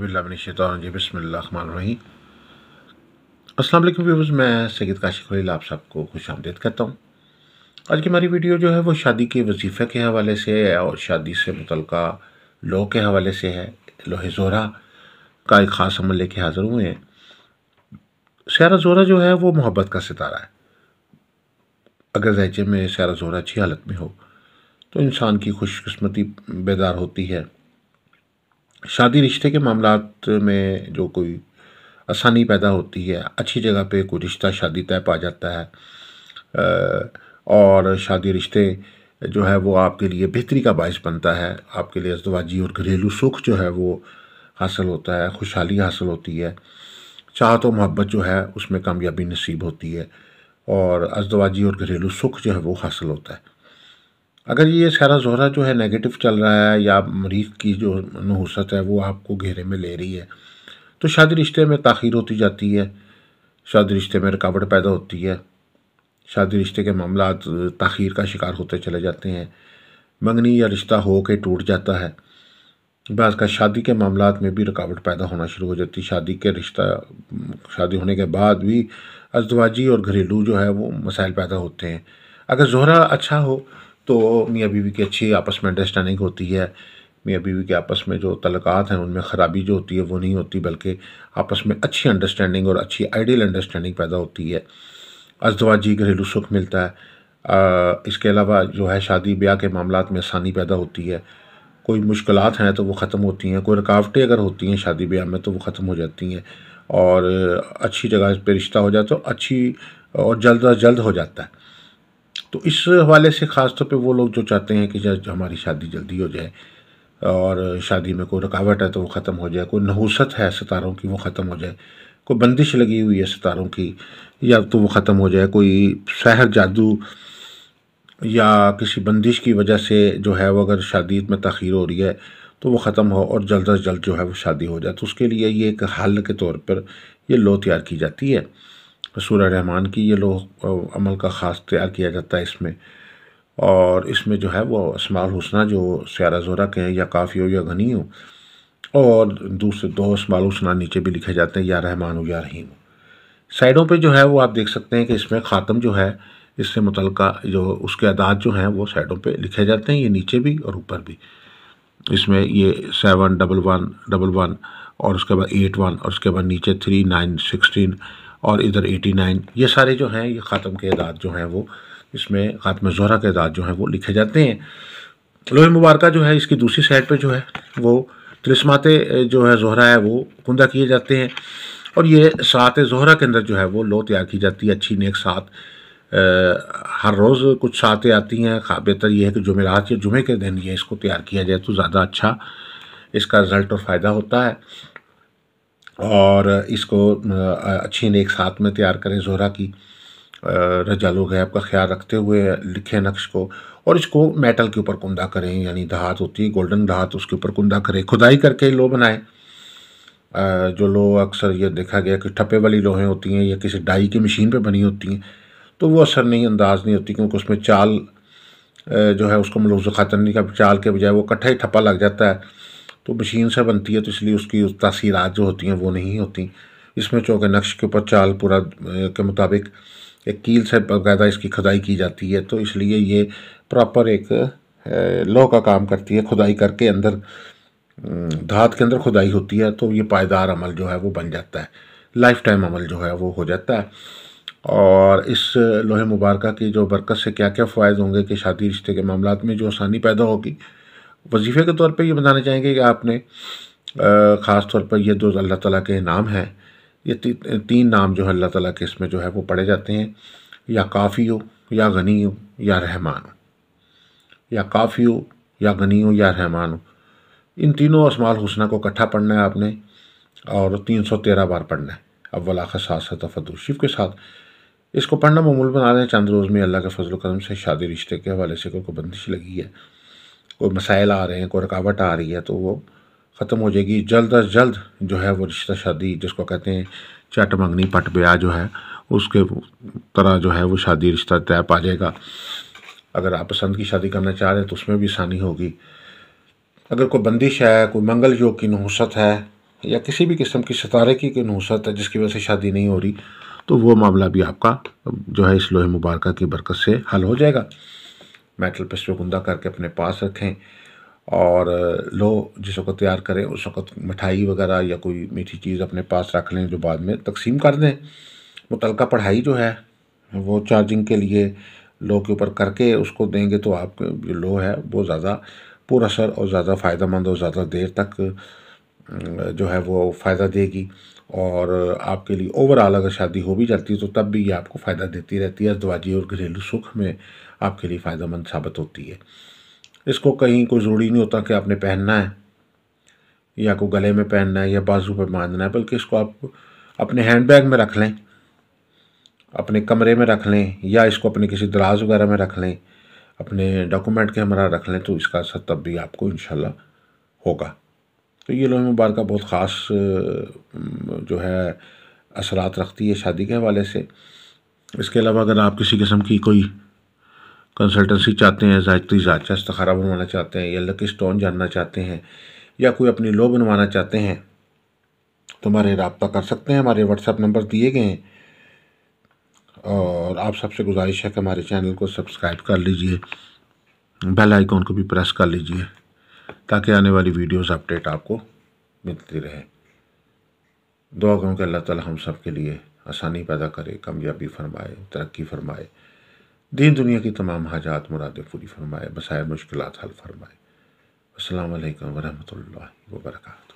बसमिल्लामी अस्सलाम वालेकुम व्यूवर्स मैं सैयद काशिक खलील आप सबको खुश आमदेद करता हूँ आज की हमारी वीडियो जो है वो शादी के वजीफ़े के हवाले से है और शादी से मुतल लॉ के हवाले से है लोहे जोरा का एक ख़ास अमल लेके हाज़िर हुए हैं सारा जोरा जो है वो मोहब्बत का सितारा है अगर जहजे में सारा जोरा अच्छी हालत में हो तो इंसान की खुशकस्मती बेदार होती है शादी रिश्ते के मामला में जो कोई आसानी पैदा होती है अच्छी जगह पे कोई रिश्ता शादी तय पा जाता है और शादी रिश्ते जो है वो आपके लिए बेहतरी का बायस बनता है आपके लिए अजदवाजी और घरेलू सुख जो है वो हासिल होता है खुशहाली हासिल होती है चाहत तो मोहब्बत जो है उसमें कामयाबी नसीब होती है और अजदवाजी और घरेलू सुख जो है वो हासिल होता है अगर ये सारा जोहरा जो है नेगेटिव चल रहा है या मरीज की जो नहूसत है वो आपको घेरे में ले रही है तो शादी रिश्ते में ताखिर होती जाती है शादी रिश्ते में रुकावट पैदा होती है शादी रिश्ते के मामला ताखिर का शिकार होते चले जाते हैं मंगनी या रिश्ता हो के टूट जाता है बाद का शादी के मामला में भी रुकावट पैदा होना शुरू हो जाती शादी के रिश्ता शादी होने के बाद भी अजवाजी और घरेलू जो है वो मसाइल पैदा होते हैं अगर जोहरा अच्छा हो तो मियाँ बीवी की अच्छी आपस में अंडरस्टैंडिंग होती है मियाँ बीवी के आपस में जो तलक़ात हैं उनमें ख़राबी जो होती है वो नहीं होती बल्कि आपस में अच्छी अंडरस्टैंडिंग और अच्छी आइडियल अंडरस्टैंडिंग पैदा होती है अजवाजी घरेलू सुख मिलता है आ, इसके अलावा जो है शादी ब्याह के मामला में आसानी पैदा होती है कोई मुश्किल हैं तो वो ख़त्म होती हैं कोई रुकावटें अगर होती हैं शादी ब्याह में तो वो ख़त्म हो जाती हैं और अच्छी जगह पर रिश्ता हो जाए तो अच्छी और जल्द अज जल्द हो जाता है तो इस हवाले से ख़ास तौर पे वो लोग जो चाहते हैं कि जैसे हमारी शादी जल्दी हो जाए और शादी में कोई रुकावट है तो वो ख़त्म हो जाए कोई नहूसत है सितारों की वो ख़त्म हो जाए कोई बंदिश लगी हुई है सितारों की या तो वो ख़त्म हो जाए कोई शहर जादू या किसी बंदिश की वजह से जो है वो अगर शादी में तखीर हो रही है तो वो ख़त्म हो और जल्द अज जल्द जो है वो शादी हो जाए तो उसके लिए ये एक हल के तौर पर ये लो तैयार की जाती है रसूल रहमान की ये लोग अमल का ख़ास तैयार किया जाता है इसमें और इसमें जो है वो इसमाल हुसना जो स्यारा ज़ोरा के हैं या काफ़ी हो या घनी हो और दूसरे दो इसमाल हुसना नीचे भी लिखे जाते हैं या रहमान हो या रहीम हो साइडों पे जो है वो आप देख सकते हैं कि इसमें ख़ातम जो है इससे मुतल जो उसके अदात जो हैं वो साइडों पे लिखे जाते हैं ये नीचे भी और ऊपर भी इसमें ये seven double one double one और उसके बाद एट वन और उसके बाद नीचे थ्री नाइन सिक्सटीन और इधर 89 ये सारे जो हैं ये ख़ात्म के अदाद जो हैं वो इसमें ख़ात्म जहरा के अदाद जो हैं वो लिखे जाते हैं लोहे मुबारक जो है इसकी दूसरी साइड पर जो है वो तिलस्मात जो है जहरा है वो कुंदा किए जाते हैं और ये सात जहरा के अंदर जो है वो लो तैयार की जाती है अच्छी नेक सात हर रोज़ कुछ सातें आती हैं बेहतर ये है कि जुमेरात या जुमे के दिन ये इसको तैयार किया जाए तो ज़्यादा अच्छा इसका रिज़ल्ट और फ़ायदा होता है और इसको अच्छी नेक साथ में तैयार करें जोहरा की लोग गैब का ख्याल रखते हुए लिखे नक्श को और इसको मेटल के ऊपर कुंदा करें यानी धात होती है गोल्डन धात उसके ऊपर कुंदा करें खुदाई करके लो बनाएं जो लो अक्सर ये देखा गया कि ठप्पे वाली लोहें होती हैं या किसी डाई की मशीन पे बनी होती हैं तो वो असर नहीं अंदाज नहीं होती क्योंकि उसमें चाल जो है उसको मलूज ख़ातरनी का चाल के बजाय वो कट्ठा ही ठप्पा लग जाता है तो मशीन से बनती है तो इसलिए उसकी तसीरत जो होती हैं वो नहीं होती इसमें चौके नक्श के ऊपर चाल पूरा के मुताबिक एक कील से बाकायदा इसकी खुदाई की जाती है तो इसलिए ये प्रॉपर एक लोह का काम करती है खुदाई करके अंदर धात के अंदर खुदाई होती है तो ये पायदार अमल जो है वो बन जाता है लाइफ टाइम अमल जो है वो हो जाता है और इस लोहे मुबारक की जो बरकत से क्या क्या फ़ायदे होंगे कि शादी रिश्ते के मामला में जो आसानी पैदा होगी वजीफ़े के तौर पे ये बताना चाहेंगे कि आपने ख़ास तौर पर ये दो अल्लाह ताला के नाम हैं ये ती, तीन नाम जो है अल्लाह ताला के इसमें जो है वो पढ़े जाते हैं या काफ़ी हो या गनी हो या रहमान हो या काफ़ी हो या गनी हो या रहमान हो इन तीनों असमाल हुसना को इकट्ठा पढ़ना है आपने और तीन सौ तेरह बार पढ़ना है अव्वल आखिर सात सतफ़ के साथ इसको पढ़ना मामूल बना रहे हैं चंद रोज़ में अल्लाह के फजल करम से शादी रिश्ते के हवाले से कोई बंदिश लगी है कोई मसाइल आ रहे हैं कोई रुकावट आ रही है तो वो ख़त्म हो जाएगी जल्द अज जल्द जो है वो रिश्ता शादी जिसको कहते हैं चट मंगनी पट ब्याह जो है उसके तरह जो है वो शादी रिश्ता तय पा जाएगा अगर आप पसंद की शादी करना चाह रहे हैं तो उसमें भी आसानी होगी अगर कोई बंदिश है कोई मंगल योग की नहुसत है या किसी भी किस्म की सितारे की कोई नहुसत है जिसकी वजह से शादी नहीं हो रही तो वो मामला भी आपका जो है इस लोहे मुबारक की बरकत से हल हो जाएगा मेटल पे गुंदा करके अपने पास रखें और लो जिस वक्त तैयार करें उस वक्त मिठाई वगैरह या कोई मीठी चीज़ अपने पास रख लें जो बाद में तकसीम कर दें मुतलका पढ़ाई जो है वो चार्जिंग के लिए लो के ऊपर करके उसको देंगे तो आपके जो लो है वो ज़्यादा पूरा असर और ज़्यादा फ़ायदा मंद और ज़्यादा देर तक जो है वो फ़ायदा देगी और आपके लिए ओवरऑल अगर शादी हो भी जाती है तो तब भी ये आपको फ़ायदा देती रहती है अजवाजी और घरेलू सुख में आपके लिए फ़ायदेमंद साबित होती है इसको कहीं कोई ज़रूरी नहीं होता कि आपने पहनना है या को गले में पहनना है या बाजू पर बांधना है बल्कि इसको आप अपने हैंड बैग में रख लें अपने कमरे में रख लें या इसको अपने किसी दराज वगैरह में रख लें अपने डॉक्यूमेंट के हमारा रख लें तो इसका असर तब भी आपको इन होगा तो ये लोहे मुबारक बहुत ख़ास जो है असरात रखती है शादी के हवाले से इसके अलावा अगर आप किसी किस्म की कोई कंसल्टेंसी चाहते हैं जायती जायचा इस्तारा बनवाना चाहते हैं या लकी स्टोन जानना चाहते हैं या कोई अपनी लो बनवाना चाहते हैं तो हमारे रबता कर सकते हैं हमारे व्हाट्सएप नंबर दिए गए हैं और आप सबसे गुजारिश है कि हमारे चैनल को सब्सक्राइब कर लीजिए बेल आइकॉन को भी प्रेस कर लीजिए ताकि आने वाली वीडियोस अपडेट आपको मिलती रहे दुआ करूँ कि अल्लाह ताला हम सब के लिए आसानी पैदा करे कामयाबी फरमाए तरक्की फरमाए दीन दुनिया की तमाम हाजात मुरादें पूरी फरमाए बसाए मुश्किल हल फरमाए अल्लाम वरहमल वर्का